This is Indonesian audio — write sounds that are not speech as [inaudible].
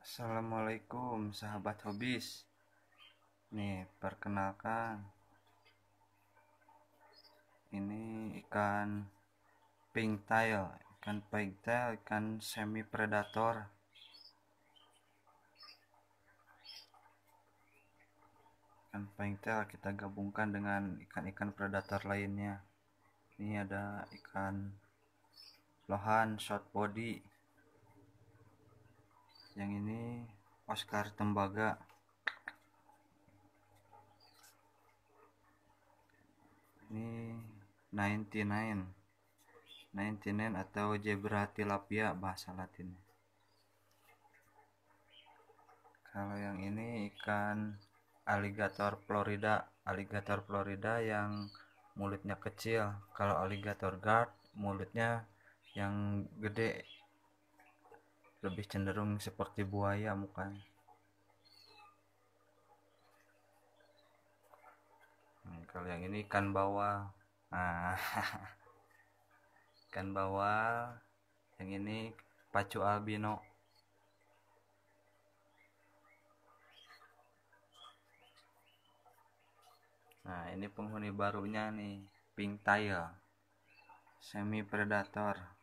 Assalamualaikum sahabat hobis Nih perkenalkan Ini ikan pinktail, Ikan pinktail, ikan semi predator Ikan pinktail kita gabungkan dengan ikan-ikan predator lainnya Ini ada ikan lohan short body yang ini Oscar Tembaga ini 99 99 atau zebra tilapia bahasa latin kalau yang ini ikan alligator florida alligator florida yang mulutnya kecil kalau alligator guard mulutnya yang gede lebih cenderung seperti buaya mukanya hmm, kalau yang ini ikan bawal nah, [laughs] ikan bawal yang ini pacu albino Nah, ini penghuni barunya nih, pink tail, semi predator.